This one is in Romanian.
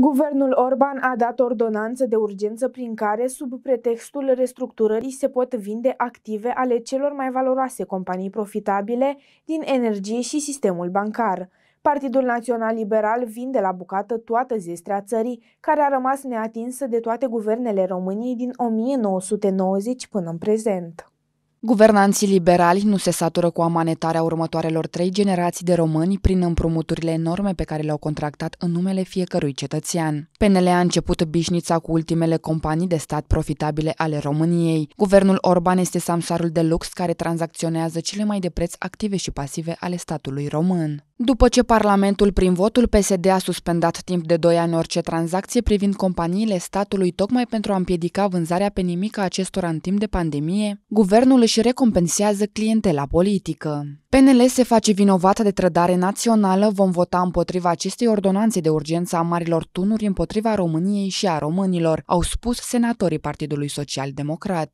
Guvernul Orban a dat ordonanță de urgență prin care, sub pretextul restructurării, se pot vinde active ale celor mai valoroase companii profitabile din energie și sistemul bancar. Partidul Național Liberal vinde la bucată toată zestrea țării, care a rămas neatinsă de toate guvernele României din 1990 până în prezent. Guvernanții liberali nu se satură cu amanetarea următoarelor trei generații de români prin împrumuturile enorme pe care le-au contractat în numele fiecărui cetățean. PNL a început bișnița cu ultimele companii de stat profitabile ale României. Guvernul Orban este samsarul de lux care tranzacționează cele mai de preț active și pasive ale statului român. După ce Parlamentul, prin votul PSD, a suspendat timp de 2 ani orice tranzacție privind companiile statului tocmai pentru a împiedica vânzarea pe nimic a acestora în timp de pandemie, guvernul își recompensează clientela politică. PNL se face vinovată de trădare națională, vom vota împotriva acestei ordonanțe de urgență a marilor tunuri împotriva României și a românilor, au spus senatorii Partidului Social Democrat.